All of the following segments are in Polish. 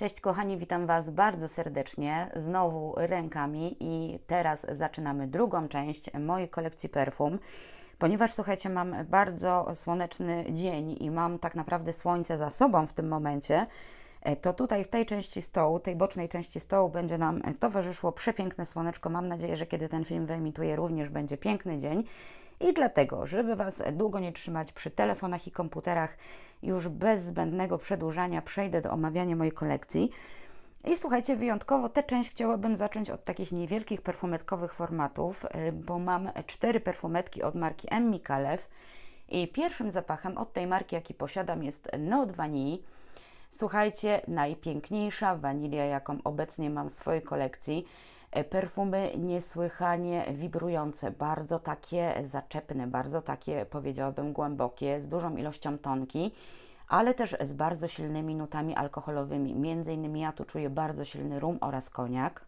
Cześć kochani, witam Was bardzo serdecznie, znowu rękami i teraz zaczynamy drugą część mojej kolekcji perfum. Ponieważ słuchajcie, mam bardzo słoneczny dzień i mam tak naprawdę słońce za sobą w tym momencie, e, to tutaj w tej części stołu, tej bocznej części stołu będzie nam towarzyszyło przepiękne słoneczko. Mam nadzieję, że kiedy ten film wyemituje, również będzie piękny dzień. I dlatego, żeby Was długo nie trzymać przy telefonach i komputerach, już bez zbędnego przedłużania przejdę do omawiania mojej kolekcji. I słuchajcie, wyjątkowo tę część chciałabym zacząć od takich niewielkich perfumetkowych formatów, y, bo mam cztery perfumetki od marki M. Mikalew i pierwszym zapachem od tej marki, jaki posiadam jest Note Vanille. Słuchajcie, najpiękniejsza wanilia, jaką obecnie mam w swojej kolekcji. E, perfumy niesłychanie wibrujące, bardzo takie zaczepne, bardzo takie powiedziałabym głębokie, z dużą ilością tonki, ale też z bardzo silnymi nutami alkoholowymi. Między innymi ja tu czuję bardzo silny rum oraz koniak.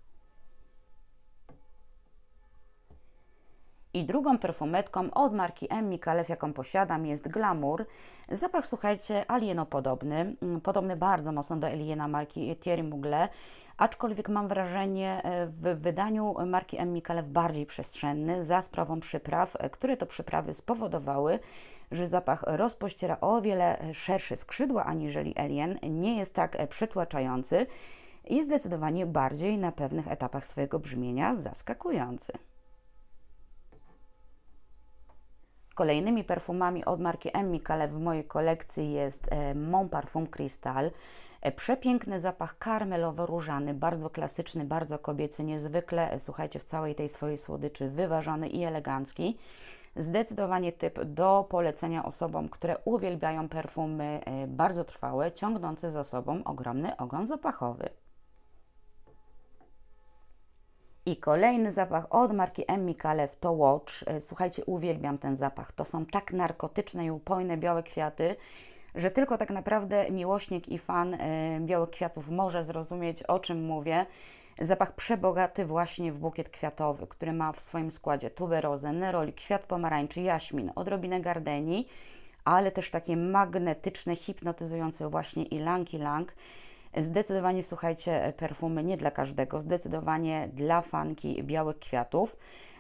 I drugą perfumetką od marki M. Mikalef, jaką posiadam, jest Glamour. Zapach, słuchajcie, alienopodobny, mm, podobny bardzo mocno do aliena marki Thierry Mugler aczkolwiek mam wrażenie e, w wydaniu marki M. Mikalew bardziej przestrzenny za sprawą przypraw, e, które to przyprawy spowodowały, że zapach rozpościera o wiele szersze skrzydła aniżeli Alien, nie jest tak e, przytłaczający i zdecydowanie bardziej na pewnych etapach swojego brzmienia zaskakujący. Kolejnymi perfumami od marki M. Mikale w mojej kolekcji jest Mon Parfum Crystal. E, przepiękny zapach karmelowo-różany, bardzo klasyczny, bardzo kobiecy, niezwykle, e, słuchajcie, w całej tej swojej słodyczy wyważony i elegancki. Zdecydowanie typ do polecenia osobom, które uwielbiają perfumy e, bardzo trwałe, ciągnące za sobą ogromny ogon zapachowy. I kolejny zapach od marki M. Mikalew to Watch. Słuchajcie, uwielbiam ten zapach. To są tak narkotyczne i upojne białe kwiaty że tylko tak naprawdę miłośnik i fan y, białych kwiatów może zrozumieć, o czym mówię. Zapach przebogaty właśnie w bukiet kwiatowy, który ma w swoim składzie tuberozę, neroli, kwiat pomarańczy, jaśmin, odrobinę gardenii, ale też takie magnetyczne, hipnotyzujące właśnie ilang ilang. Zdecydowanie, słuchajcie, perfumy nie dla każdego, zdecydowanie dla fanki białych kwiatów.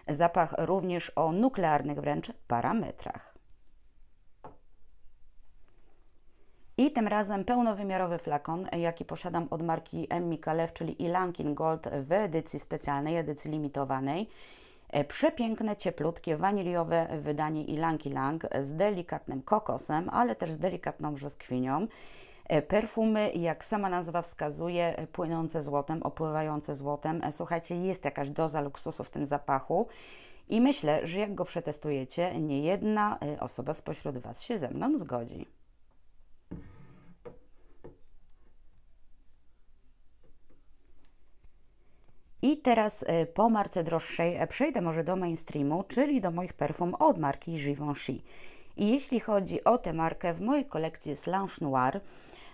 Zapach również o nuklearnych wręcz parametrach. I tym razem pełnowymiarowy flakon, jaki posiadam od marki M. Mikalew, czyli Ilankin Gold w edycji specjalnej, edycji limitowanej. E, przepiękne, cieplutkie, waniliowe wydanie Ilanki Lang z delikatnym kokosem, ale też z delikatną brzoskwinią. E, perfumy, jak sama nazwa wskazuje, e, płynące złotem, opływające złotem. Słuchajcie, jest jakaś doza luksusu w tym zapachu. I myślę, że jak go przetestujecie, nie jedna osoba spośród Was się ze mną zgodzi. I teraz e, po marce droższej e, przejdę może do mainstreamu, czyli do moich perfum od marki Givenchy. I jeśli chodzi o tę markę, w mojej kolekcji jest Lange Noir.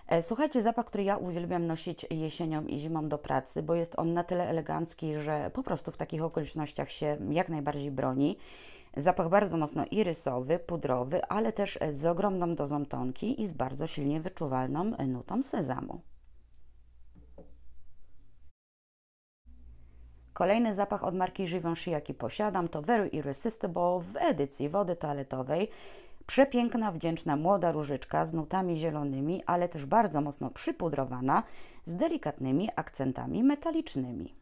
E, słuchajcie, zapach, który ja uwielbiam nosić jesienią i zimą do pracy, bo jest on na tyle elegancki, że po prostu w takich okolicznościach się jak najbardziej broni. Zapach bardzo mocno irysowy, pudrowy, ale też z ogromną dozą tonki i z bardzo silnie wyczuwalną nutą sezamu. Kolejny zapach od marki Givenchy, jaki posiadam, to Very Irresistible w edycji wody toaletowej. Przepiękna, wdzięczna, młoda różyczka z nutami zielonymi, ale też bardzo mocno przypudrowana, z delikatnymi akcentami metalicznymi.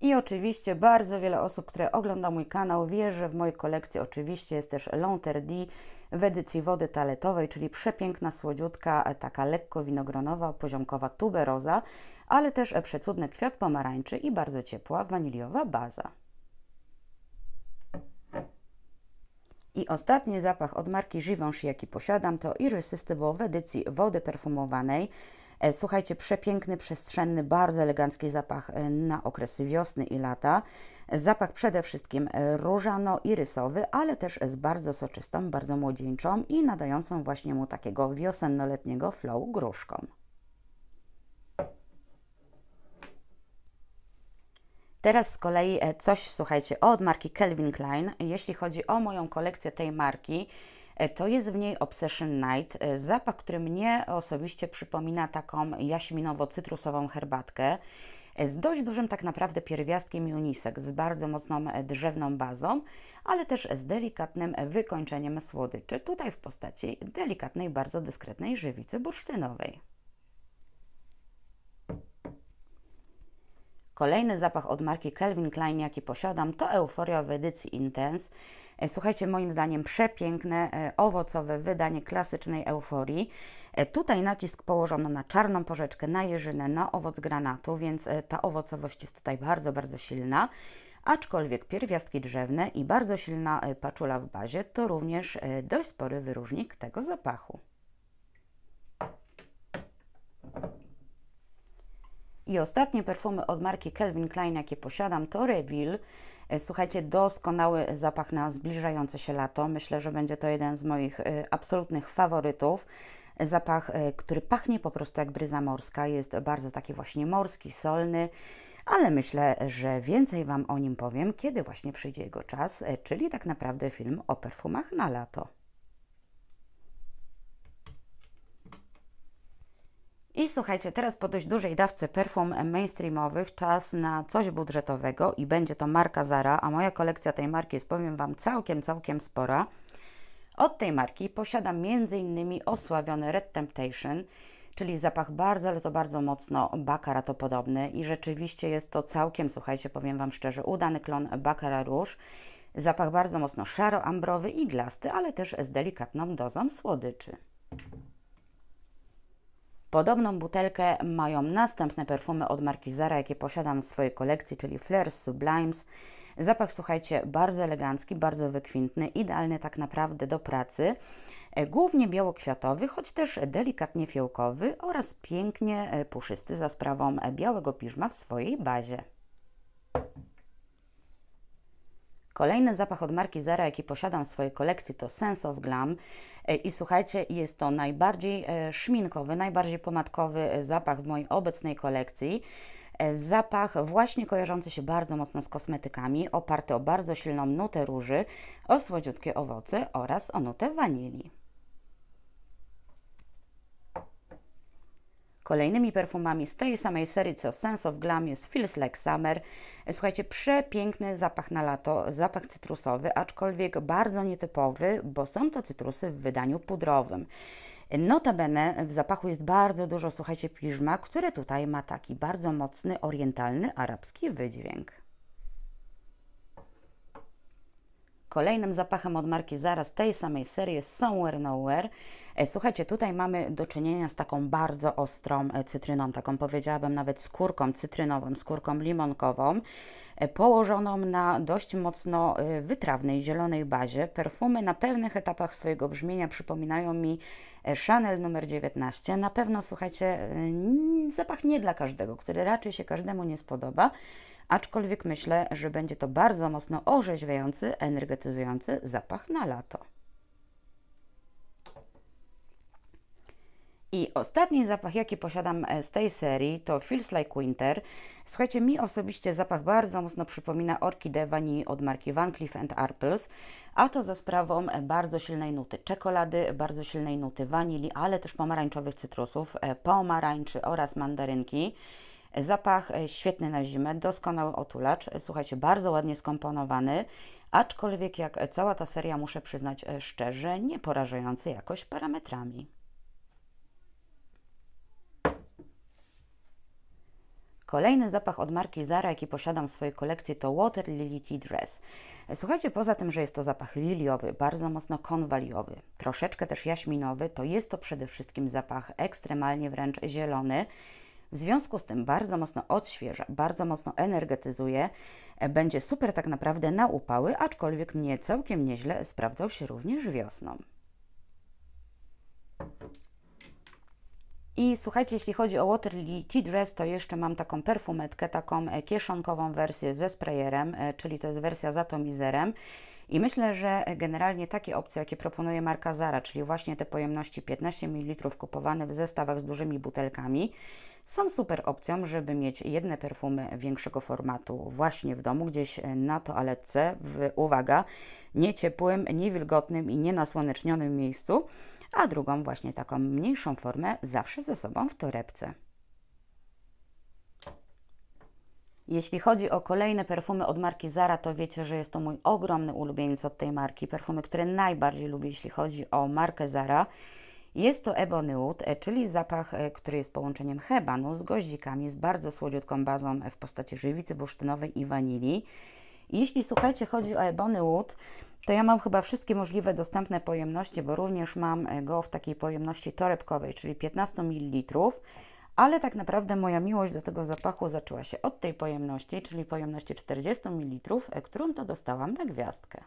I oczywiście bardzo wiele osób, które ogląda mój kanał, wie, że w mojej kolekcji oczywiście jest też Lonter D w edycji wody taletowej, czyli przepiękna, słodziutka, taka lekko winogronowa, poziomkowa tuberoza ale też e przecudny kwiat pomarańczy i bardzo ciepła waniliowa baza. I ostatni zapach od marki Givenchy, jaki posiadam, to Irresistible w edycji wody perfumowanej. E, słuchajcie, przepiękny, przestrzenny, bardzo elegancki zapach e, na okresy wiosny i lata. Zapach przede wszystkim różano-irysowy, ale też z bardzo soczystą, bardzo młodzieńczą i nadającą właśnie mu takiego wiosennoletniego flow gruszką. Teraz z kolei e, coś, słuchajcie, od marki Kelvin Klein. Jeśli chodzi o moją kolekcję tej marki, e, to jest w niej Obsession Night, e, zapach, który mnie osobiście przypomina taką jaśminowo-cytrusową herbatkę z dość dużym tak naprawdę pierwiastkiem unisek, z bardzo mocną drzewną bazą, ale też z delikatnym wykończeniem słodyczy, tutaj w postaci delikatnej, bardzo dyskretnej żywicy bursztynowej. Kolejny zapach od marki Kelvin Klein, jaki posiadam, to Euforia w edycji Intense. E, słuchajcie, moim zdaniem przepiękne, e, owocowe wydanie klasycznej euforii. E, tutaj nacisk położono na czarną porzeczkę, na jeżynę, na owoc granatu, więc ta owocowość jest tutaj bardzo, bardzo silna. Aczkolwiek pierwiastki drzewne i bardzo silna paczula w bazie to również dość spory wyróżnik tego zapachu. I ostatnie perfumy od marki Kelvin Klein, jakie posiadam, to Reveal. E, słuchajcie, doskonały zapach na zbliżające się lato. Myślę, że będzie to jeden z moich e, absolutnych faworytów. E, zapach, który pachnie po prostu jak bryza morska, jest bardzo taki właśnie morski, solny, ale myślę, że więcej Wam o nim powiem, kiedy właśnie przyjdzie jego czas, czyli tak naprawdę film o perfumach na lato. I słuchajcie, teraz po dość dużej dawce perfum mainstreamowych czas na coś budżetowego i będzie to marka Zara, a moja kolekcja tej marki jest, powiem Wam, całkiem, całkiem spora. Od tej marki posiadam m.in. osławiony Red Temptation, czyli zapach bardzo, ale to bardzo mocno to podobny i rzeczywiście jest to całkiem, słuchajcie, powiem Wam szczerze, udany klon bakara Rouge. Zapach bardzo mocno szaro-ambrowy i glasty, ale też z delikatną dozą słodyczy. Podobną butelkę mają następne perfumy od marki Zara, jakie posiadam w swojej kolekcji, czyli Flares, Sublimes. Zapach, słuchajcie, bardzo elegancki, bardzo wykwintny, idealny tak naprawdę do pracy. E, głównie białokwiatowy, choć też delikatnie fiołkowy oraz pięknie e, puszysty za sprawą e, białego piżma w swojej bazie. Kolejny zapach od marki Zara, jaki posiadam w swojej kolekcji, to Sense of Glam. E, I słuchajcie, jest to najbardziej e, szminkowy, najbardziej pomadkowy e, zapach w mojej obecnej kolekcji. Zapach właśnie kojarzący się bardzo mocno z kosmetykami, oparty o bardzo silną nutę róży, o słodziutkie owoce oraz o nutę wanilii. kolejnymi perfumami z tej samej serii co Sense of Glam jest Feels Like Summer. Słuchajcie, przepiękny zapach na lato, zapach cytrusowy, aczkolwiek bardzo nietypowy, bo są to cytrusy w wydaniu pudrowym. Notabene w zapachu jest bardzo dużo, słuchajcie, piżma, które tutaj ma taki bardzo mocny, orientalny, arabski wydźwięk. Kolejnym zapachem od marki Zara z tej samej serii jest Somewhere Nowhere. Słuchajcie, tutaj mamy do czynienia z taką bardzo ostrą e, cytryną, taką powiedziałabym nawet skórką cytrynową, skórką limonkową, e, położoną na dość mocno e, wytrawnej, zielonej bazie. Perfumy na pewnych etapach swojego brzmienia przypominają mi Chanel numer 19. Na pewno, słuchajcie, zapach nie dla każdego, który raczej się każdemu nie spodoba aczkolwiek myślę, że będzie to bardzo mocno orzeźwiający, energetyzujący zapach na lato. I ostatni zapach, jaki posiadam e, z tej serii, to Feels Like Winter. Słuchajcie, mi osobiście zapach bardzo mocno przypomina orkidę wanilii od marki Van Cleef Arpels, a to za sprawą e, bardzo silnej nuty czekolady, bardzo silnej nuty wanilii, ale też pomarańczowych cytrusów, e, pomarańczy oraz mandarynki. Zapach e, świetny na zimę, doskonały otulacz. E, słuchajcie, bardzo ładnie skomponowany, aczkolwiek jak e, cała ta seria, muszę przyznać szczerze, nie porażający jakoś parametrami. Kolejny zapach od marki Zara, jaki posiadam w swojej kolekcji, to Water Lily Tea Dress. Słuchajcie, poza tym, że jest to zapach liliowy, bardzo mocno konwaliowy, troszeczkę też jaśminowy, to jest to przede wszystkim zapach ekstremalnie wręcz zielony. W związku z tym bardzo mocno odświeża, bardzo mocno energetyzuje. E, będzie super tak naprawdę na upały, aczkolwiek nie całkiem nieźle sprawdzał się również wiosną. I słuchajcie, jeśli chodzi o waterly Tea Dress, to jeszcze mam taką perfumetkę, taką e, kieszonkową wersję ze sprayerem, e, czyli to jest wersja z atomizerem. I myślę, że generalnie takie opcje, jakie proponuje marka Zara, czyli właśnie te pojemności 15 ml kupowane w zestawach z dużymi butelkami, są super opcją, żeby mieć jedne perfumy większego formatu właśnie w domu, gdzieś na toaletce, w, uwaga, nieciepłym, niewilgotnym i nienasłonecznionym miejscu, a drugą właśnie taką mniejszą formę zawsze ze sobą w torebce. Jeśli chodzi o kolejne perfumy od marki Zara, to wiecie, że jest to mój ogromny ulubieniec od tej marki. Perfumy, które najbardziej lubię, jeśli chodzi o markę Zara. Jest to Ebony Wood, e, czyli zapach, e, który jest połączeniem hebanu z goździkami, z bardzo słodziutką bazą e, w postaci żywicy bursztynowej i wanilii. Jeśli słuchajcie, chodzi o Ebony Wood, to ja mam chyba wszystkie możliwe dostępne pojemności, bo również mam go w takiej pojemności torebkowej, czyli 15 ml ale tak naprawdę moja miłość do tego zapachu zaczęła się od tej pojemności, czyli pojemności 40 ml, e, którą to dostałam na gwiazdkę.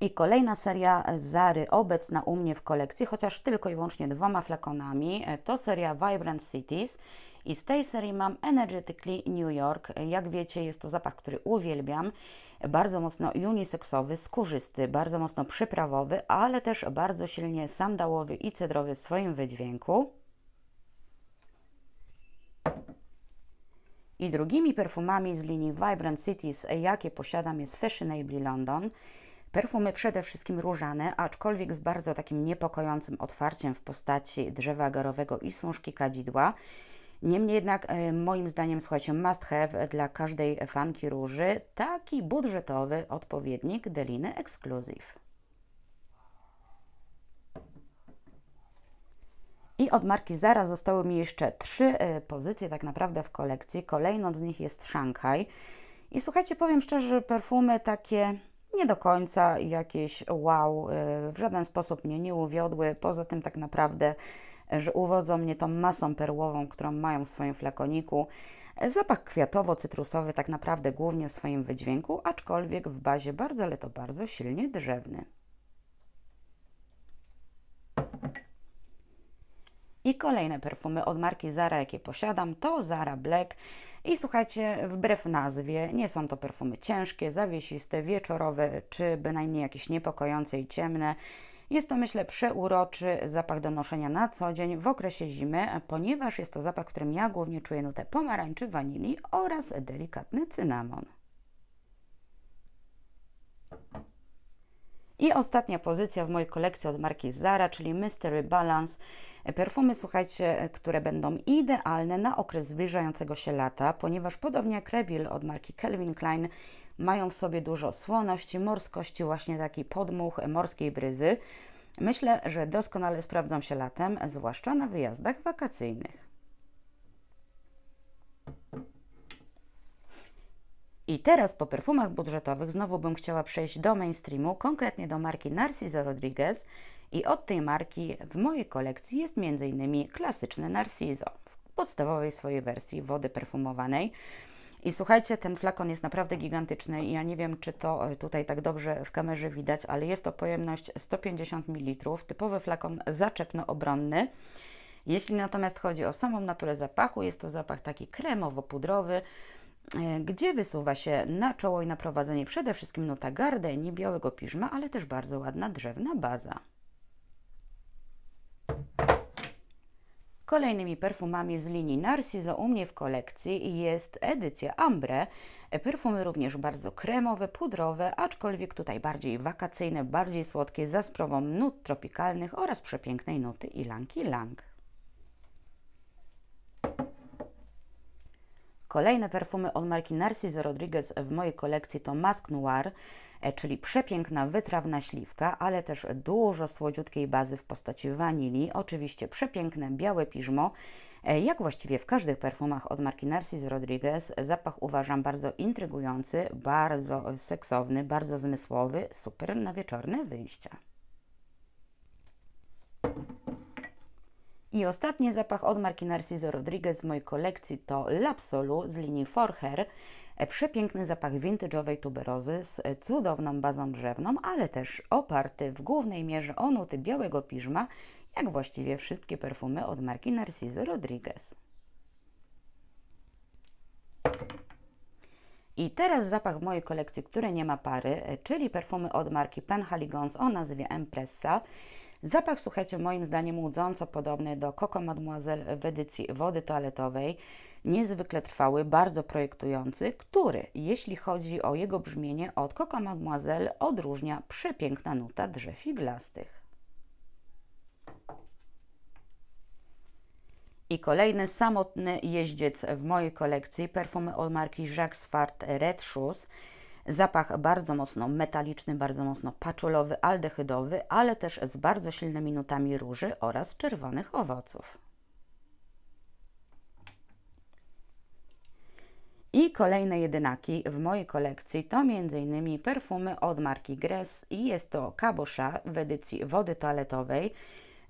I kolejna seria e, Zary, obecna u mnie w kolekcji, chociaż tylko i wyłącznie dwoma flakonami, e, to seria Vibrant Cities. I z tej serii mam Energetically New York. Jak wiecie, jest to zapach, który uwielbiam bardzo mocno uniseksowy, skórzysty, bardzo mocno przyprawowy, ale też bardzo silnie sandałowy i cedrowy w swoim wydźwięku. I drugimi perfumami z linii Vibrant Cities, jakie posiadam, jest Fashionably London. Perfumy przede wszystkim różane, aczkolwiek z bardzo takim niepokojącym otwarciem w postaci drzewa garowego i smuszki kadzidła. Niemniej jednak, e, moim zdaniem, słuchajcie, must have dla każdej fanki róży taki budżetowy odpowiednik Deliny Exclusive. I od marki Zara zostały mi jeszcze trzy e, pozycje tak naprawdę w kolekcji. Kolejną z nich jest Szanghaj. I słuchajcie, powiem szczerze, perfumy takie nie do końca jakieś wow, e, w żaden sposób mnie nie uwiodły. Poza tym tak naprawdę że uwodzą mnie tą masą perłową, którą mają w swoim flakoniku. Zapach kwiatowo-cytrusowy tak naprawdę głównie w swoim wydźwięku, aczkolwiek w bazie bardzo, ale to bardzo silnie drzewny. I kolejne perfumy od marki Zara, jakie posiadam, to Zara Black. I słuchajcie, wbrew nazwie, nie są to perfumy ciężkie, zawiesiste, wieczorowe, czy bynajmniej jakieś niepokojące i ciemne. Jest to, myślę, przeuroczy zapach do noszenia na co dzień w okresie zimy, ponieważ jest to zapach, w którym ja głównie czuję nutę pomarańczy, wanilii oraz delikatny cynamon. I ostatnia pozycja w mojej kolekcji od marki Zara, czyli Mystery Balance. Perfumy, słuchajcie, które będą idealne na okres zbliżającego się lata, ponieważ podobnie jak Revil od marki Calvin Klein, mają w sobie dużo słoności, morskości, właśnie taki podmuch morskiej bryzy. Myślę, że doskonale sprawdzą się latem, zwłaszcza na wyjazdach wakacyjnych. I teraz po perfumach budżetowych znowu bym chciała przejść do mainstreamu, konkretnie do marki Narciso Rodriguez i od tej marki w mojej kolekcji jest m.in. klasyczny Narciso w podstawowej swojej wersji wody perfumowanej. I słuchajcie, ten flakon jest naprawdę gigantyczny. Ja nie wiem, czy to e, tutaj tak dobrze w kamerze widać, ale jest to pojemność 150 ml, typowy flakon zaczepno-obronny. Jeśli natomiast chodzi o samą naturę zapachu, jest to zapach taki kremowo-pudrowy, e, gdzie wysuwa się na czoło i na prowadzenie przede wszystkim nuta gardeni, białego piżma, ale też bardzo ładna drzewna baza. Kolejnymi perfumami z linii Narciso u mnie w kolekcji jest edycja Ambre. Perfumy również bardzo kremowe, pudrowe, aczkolwiek tutaj bardziej wakacyjne, bardziej słodkie, za sprawą nut tropikalnych oraz przepięknej nuty ilanki lang. Kolejne perfumy od marki Narciso Rodriguez w mojej kolekcji to Mask Noir. E, czyli przepiękna, wytrawna śliwka, ale też dużo słodziutkiej bazy w postaci wanilii, oczywiście przepiękne białe piżmo, e, jak właściwie w każdych perfumach od marki Narcis Rodriguez, zapach uważam bardzo intrygujący, bardzo seksowny, bardzo zmysłowy, super na wieczorne wyjścia. I ostatni zapach od marki Narciso Rodriguez w mojej kolekcji to Lapsolu z linii Forher. E, przepiękny zapach vintage'owej tuberozy z e, cudowną bazą drzewną, ale też oparty w głównej mierze o nuty białego piżma, jak właściwie wszystkie perfumy od marki Narciso Rodriguez. I teraz zapach w mojej kolekcji, który nie ma pary, e, czyli perfumy od marki Penhaligons o nazwie Empressa. Zapach, słuchajcie, moim zdaniem łudząco podobny do Coco Mademoiselle w edycji wody toaletowej niezwykle trwały, bardzo projektujący, który, jeśli chodzi o jego brzmienie, od Koka Mademoiselle odróżnia przepiękna nuta drzew iglastych. I kolejny samotny jeździec w mojej kolekcji, perfumy od marki Jacques Fart Red Shoes. Zapach bardzo mocno metaliczny, bardzo mocno paczulowy, aldehydowy, ale też z bardzo silnymi nutami róży oraz czerwonych owoców. kolejne jedynaki w mojej kolekcji to m.in. perfumy od marki Gres i jest to Kabosza w edycji wody toaletowej.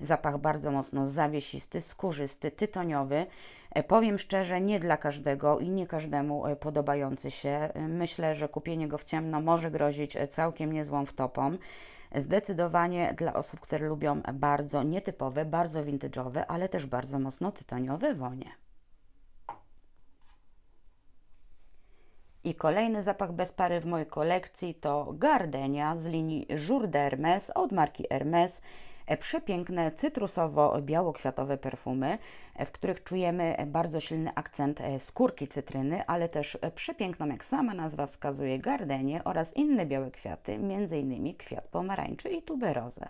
Zapach bardzo mocno zawiesisty, skórzysty, tytoniowy. E, powiem szczerze, nie dla każdego i nie każdemu e, podobający się. E, myślę, że kupienie go w ciemno może grozić całkiem niezłą wtopą. Zdecydowanie dla osób, które lubią bardzo nietypowe, bardzo vintage'owe, ale też bardzo mocno tytoniowe wonie. I kolejny zapach bez pary w mojej kolekcji to Gardenia z linii Jour d'Hermes od marki Hermes. E, przepiękne cytrusowo-biało-kwiatowe perfumy, e, w których czujemy bardzo silny akcent e, skórki cytryny, ale też przepiękną, jak sama nazwa wskazuje, gardenię oraz inne białe kwiaty, m.in. kwiat pomarańczy i tuberozę.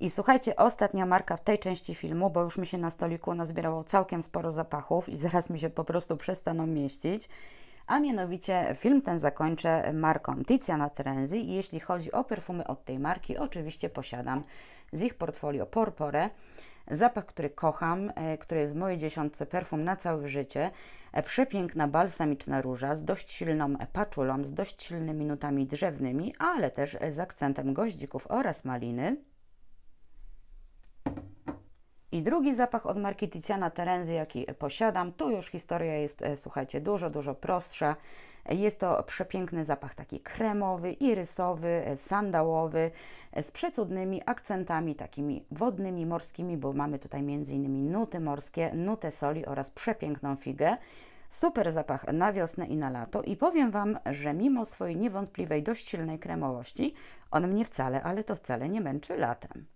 I słuchajcie, ostatnia marka w tej części filmu, bo już mi się na stoliku nazbierało całkiem sporo zapachów i zaraz mi się po prostu przestaną mieścić. A mianowicie film ten zakończę marką Tiziana Terenzi. Jeśli chodzi o perfumy od tej marki, oczywiście posiadam z ich portfolio Porpore. Zapach, który kocham, e, który jest w mojej dziesiątce perfum na całe życie. E, przepiękna balsamiczna róża z dość silną paczulą, z dość silnymi nutami drzewnymi, ale też z akcentem goździków oraz maliny. I drugi zapach od marki Tiziana Terenzy, jaki posiadam, tu już historia jest, e, słuchajcie, dużo, dużo prostsza. Jest to przepiękny zapach taki kremowy, irysowy, e, sandałowy, e, z przecudnymi akcentami takimi wodnymi, morskimi, bo mamy tutaj m.in. nuty morskie, nutę soli oraz przepiękną figę. Super zapach na wiosnę i na lato i powiem Wam, że mimo swojej niewątpliwej dość silnej kremowości, on mnie wcale, ale to wcale nie męczy latem.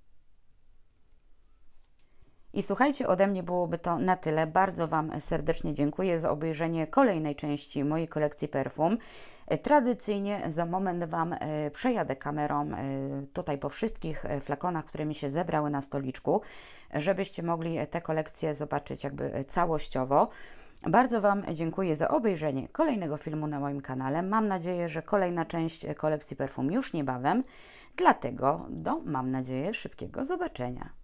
I słuchajcie, ode mnie byłoby to na tyle. Bardzo Wam serdecznie dziękuję za obejrzenie kolejnej części mojej kolekcji perfum. E, tradycyjnie za moment Wam e, przejadę kamerą e, tutaj po wszystkich flakonach, które mi się zebrały na stoliczku, żebyście mogli tę kolekcję zobaczyć jakby całościowo. Bardzo Wam dziękuję za obejrzenie kolejnego filmu na moim kanale. Mam nadzieję, że kolejna część kolekcji perfum już niebawem, dlatego do, mam nadzieję, szybkiego zobaczenia.